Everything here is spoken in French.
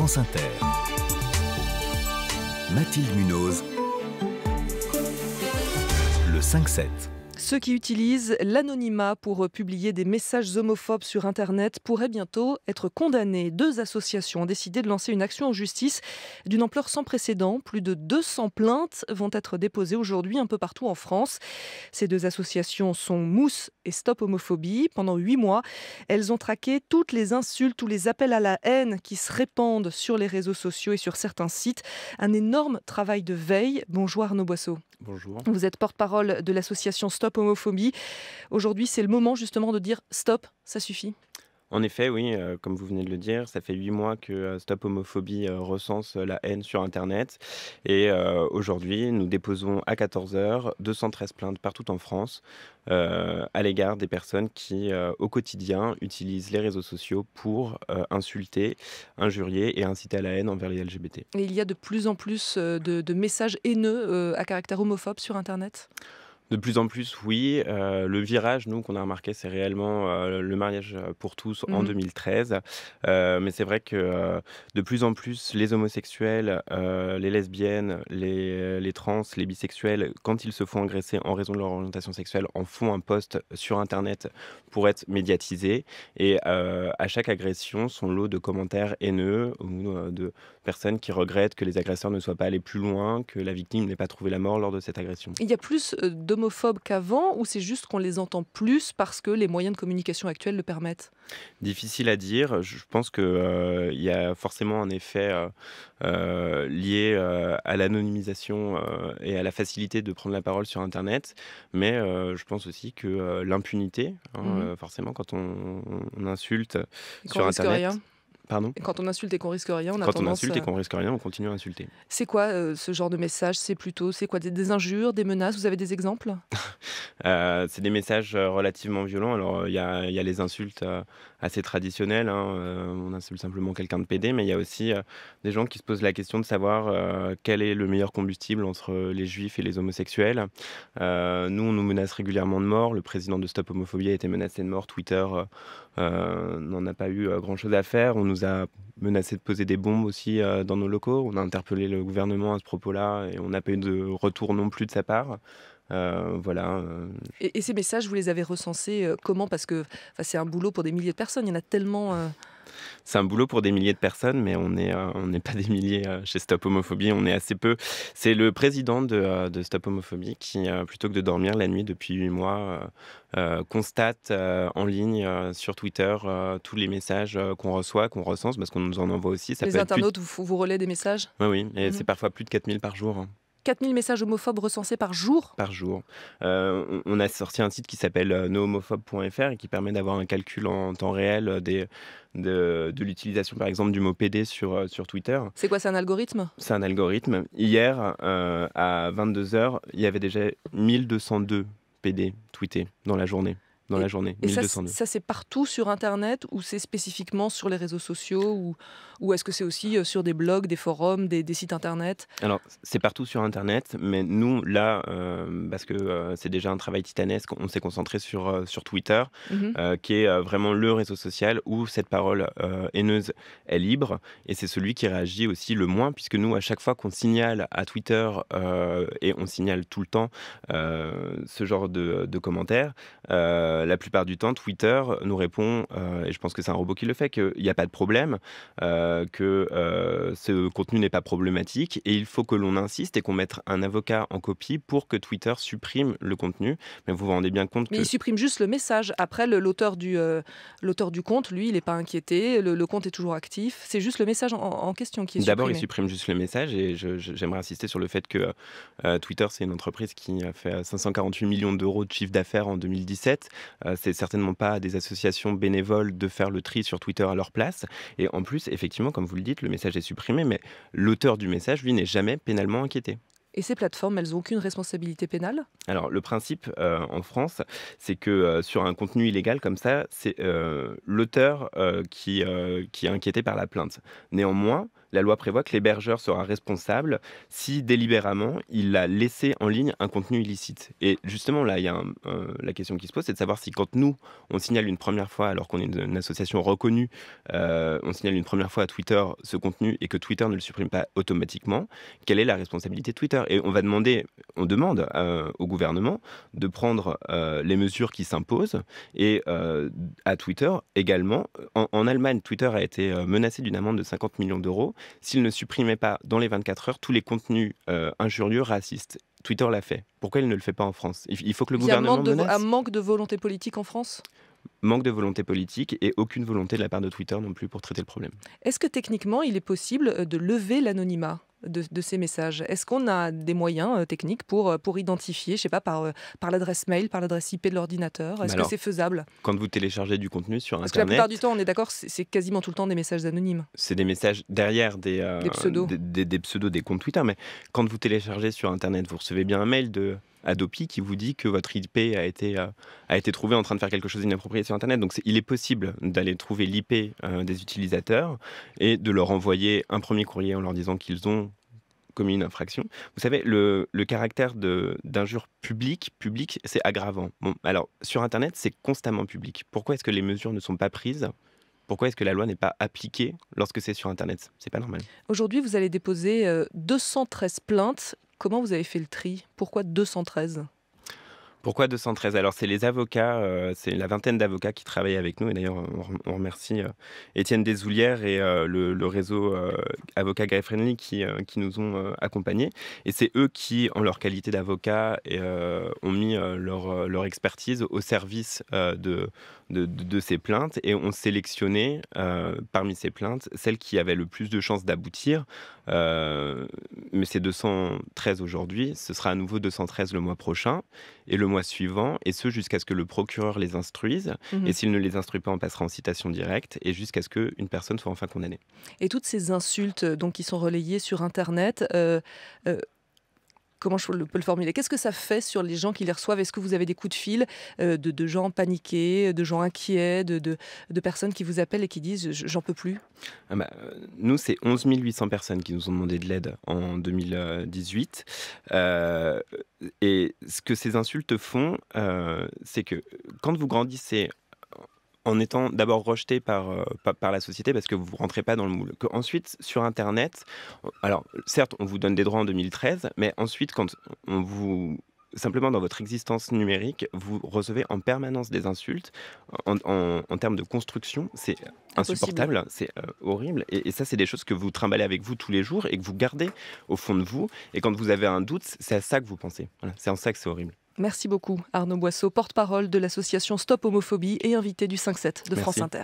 France Inter. Mathilde Munoz. Le 5-7. Ceux qui utilisent l'anonymat pour euh, publier des messages homophobes sur Internet pourraient bientôt être condamnés. Deux associations ont décidé de lancer une action en justice d'une ampleur sans précédent. Plus de 200 plaintes vont être déposées aujourd'hui un peu partout en France. Ces deux associations sont Mousse et Stop Homophobie. Pendant huit mois, elles ont traqué toutes les insultes, tous les appels à la haine qui se répandent sur les réseaux sociaux et sur certains sites. Un énorme travail de veille. Bonjour Arnaud Boisseau. Bonjour. Vous êtes porte-parole de l'association Stop Homophobie. Aujourd'hui, c'est le moment justement de dire stop, ça suffit. En effet, oui, euh, comme vous venez de le dire, ça fait huit mois que euh, Stop Homophobie euh, recense la haine sur Internet. Et aujourd'hui, nous déposons à 14h 213 plaintes partout en France à l'égard des personnes qui, au quotidien, utilisent les réseaux sociaux pour insulter, injurier et inciter à la haine envers les LGBT. Et il y a de plus en plus de messages haineux à caractère homophobe sur Internet de plus en plus, oui. Euh, le virage, nous, qu'on a remarqué, c'est réellement euh, le mariage euh, pour tous en 2013. Mmh mais c'est vrai que de plus en plus, les homosexuels, les lesbiennes, les, trans, les bisexuels, quand ils se font agresser en raison de leur orientation sexuelle, en font un poste sur Internet pour être médiatisés. Et à chaque agression, sont lots de commentaires haineux ou de personnes qui regrettent que les agresseurs ne soient pas allés plus loin, que la victime n'ait pas trouvé la mort lors de cette agression. Il y a plus de homophobes qu'avant ou c'est juste qu'on les entend plus parce que les moyens de communication actuels le permettent Difficile à dire. Je pense qu'il euh, y a forcément un effet euh, euh, lié à l'anonymisation et à la facilité de prendre la parole sur Internet. Mais je pense aussi que l'impunité, hein, mmh. forcément, quand on, insulte sur Internet. Quand on insulte et qu'on risque rien, on a Quand on insulte et qu'on risque rien, on continue à insulter. C'est quoi euh, ce genre de message C'est plutôt c'est quoi des, injures, des menaces Vous avez des exemples euh, C'est des messages euh, relativement violents. Alors il y, a les insultes assez traditionnelles. Hein. on insulte simplement quelqu'un de pédé, mais il y a aussi des gens qui se posent la question de savoir quel est le meilleur combustible entre les juifs et les homosexuels. nous, on nous menace régulièrement de mort. Le président de Stop Homophobie a été menacé de mort. Twitter n'en a pas eu grand-chose à faire. On nous a menacé de poser des bombes aussi euh, dans nos locaux. On a interpellé le gouvernement à ce propos-là et on n'a pas eu de retour non plus de sa part. Euh, voilà. Euh. Et, et, ces messages, vous les avez recensés comment Parce que c'est un boulot pour des milliers de personnes. Il y en a tellement c'est un boulot pour des milliers de personnes, mais on euh, n'est pas des milliers euh, chez Stop Homophobie, on est assez peu. C'est le président de, euh, de, Stop Homophobie qui, plutôt que de dormir la nuit depuis huit mois, constate en ligne sur Twitter tous les messages qu'on reçoit, qu'on recense, parce qu'on nous en envoie aussi. Ça les internautes vous, relaient des messages Oui, et mhm. c'est parfois plus de 4000 par jour. Hein. 4000 messages homophobes recensés par jour Par jour. Euh, on a sorti un site qui s'appelle euh, nohomophobe.fr et qui permet d'avoir un calcul en temps réel euh, de, l'utilisation par exemple du mot PD sur, Twitter. C'est quoi, c'est un algorithme C'est un algorithme. Hier, à 22h, il y avait déjà 1202 PD tweetés dans la journée dans la journée. Et ça, c'est partout sur Internet ou c'est spécifiquement sur les réseaux sociaux ou, est-ce que c'est aussi euh, sur des blogs, des forums, des, sites Internet Alors, c'est partout sur Internet, mais nous, là, euh, parce que euh, c'est déjà un travail titanesque, on s'est concentré sur, sur Twitter, mhm. qui est vraiment le réseau social où cette parole haineuse est libre et c'est celui qui réagit aussi le moins, puisque nous, à chaque fois qu'on signale à Twitter, et on signale tout le temps ce genre de, de commentaires, euh, la plupart du temps, Twitter nous répond, euh, et je pense que c'est un robot qui le fait, qu'il n'y a pas de problème, euh, que ce contenu n'est pas problématique, et il faut que l'on insiste et qu'on mette un avocat en copie pour que Twitter supprime le contenu. Mais vous vous rendez bien compte Mais il supprime juste le message. Après, l'auteur du, l'auteur du compte, lui, il n'est pas inquiété, le, compte est toujours actif. C'est juste le message en, en question qui est supprimé. D'abord, il supprime juste le message, et j'aimerais insister sur le fait que Twitter, c'est une entreprise qui a fait 548 millions d'euros de chiffre d'affaires en 2017. Euh, c'est certainement pas à des associations bénévoles de faire le tri sur Twitter à leur place. Et en plus, effectivement, comme vous le dites, le message est supprimé, mais l'auteur du message, lui, n'est jamais pénalement inquiété. Et ces plateformes, elles n'ont aucune responsabilité pénale Alors, le principe euh, en France, c'est que euh, sur un contenu illégal comme ça, c'est euh, l'auteur qui, est inquiété par la plainte. Néanmoins, la loi prévoit que l'hébergeur sera responsable si délibérément il a laissé en ligne un contenu illicite. Et justement, là, il y a la question qui se pose, c'est de savoir si quand nous, on signale une première fois, alors qu'on est une, association reconnue, on signale une première fois à Twitter ce contenu et que Twitter ne le supprime pas automatiquement, quelle est la responsabilité de Twitter et on va demander, on demande euh, au gouvernement de prendre euh, les mesures qui s'imposent. Et euh, à Twitter également, en, Allemagne, Twitter a été menacé d'une amende de 50 millions d'euros s'il ne supprimait pas dans les 24 heures tous les contenus injurieux, racistes. Twitter l'a fait. Pourquoi il ne le fait pas en France Il faut que le gouvernement. Il y a un manque de volonté politique en France manque de volonté politique et aucune volonté de la part de Twitter non plus pour traiter le problème. Est-ce que techniquement, il est possible de lever l'anonymat de, ces messages Est-ce qu'on a des moyens euh, techniques pour, euh, pour identifier, je sais pas, par, euh, par l'adresse mail, par l'adresse IP de l'ordinateur Est-ce que c'est faisable Quand vous téléchargez du contenu sur Internet. Parce que la plupart du temps, on est d'accord, c'est quasiment tout le temps des messages anonymes. C'est des messages derrière des, pseudos. des, pseudos, des comptes Twitter. Mais quand vous téléchargez sur Internet, vous recevez bien un mail de Adopi qui vous dit que votre IP euh, a été, trouvé a été en train de faire quelque chose d'inapproprié sur Internet. Donc il est possible d'aller trouver l'IP euh, des utilisateurs et de leur envoyer un premier courrier en leur disant qu'ils ont commis une infraction. Vous savez, le, caractère d'injure publique, public, c'est aggravant. Bon, alors sur Internet, c'est constamment public. Pourquoi est-ce que les mesures ne sont pas prises pourquoi est-ce que la loi n'est pas appliquée lorsque c'est sur Internet C'est pas normal. Aujourd'hui, vous allez déposer 213 euh, plaintes Comment vous avez fait le tri Pourquoi 213 pourquoi 213 Alors, c'est les avocats, euh, c'est la vingtaine d'avocats qui travaillent avec nous. Et d'ailleurs, on, remercie euh, Étienne Desoulières et euh, le, réseau Avocats Guy Friendly qui, nous ont accompagnés. Et c'est eux qui, en leur qualité d'avocats, ont mis leur, expertise au service de, de, ces plaintes et on sélectionnait euh, parmi ces plaintes celles qui avaient le plus de chances d'aboutir. Euh, mais c'est 213 aujourd'hui, ce sera à nouveau 213 le mois prochain et le mois suivant, et ce jusqu'à ce que le procureur les instruise. Mhm. Et s'il ne les instruit pas, on passera en citation directe et jusqu'à ce qu'une personne soit enfin condamnée. Et toutes ces insultes euh, donc, qui sont relayées sur Internet, comment je peux le formuler Qu'est-ce que ça fait sur les gens qui les reçoivent Est-ce que vous avez des coups de fil euh, de, gens paniqués, de gens inquiets, de, personnes qui vous appellent et qui disent j'en peux plus ah bah, euh, Nous, c'est 11 800 personnes qui nous ont demandé de l'aide en 2018. Euh, et ce que ces insultes font, c'est que quand vous grandissez en étant d'abord rejeté par, euh, par, la société parce que vous ne rentrez pas dans le moule. ensuite, sur Internet, alors certes, on vous donne des droits en 2013, mais ensuite, quand on vous simplement dans votre existence numérique, vous recevez en permanence des insultes. En, termes de construction, c'est insupportable, c'est euh, horrible. Et, ça, c'est des choses que vous trimballez avec vous tous les jours et que vous gardez au fond de vous. Et quand vous avez un doute, c'est à ça que vous pensez. C'est en ça que c'est horrible. Merci beaucoup Arnaud Boisseau, porte-parole de l'association Stop Homophobie et invité du 5-7 de France Inter.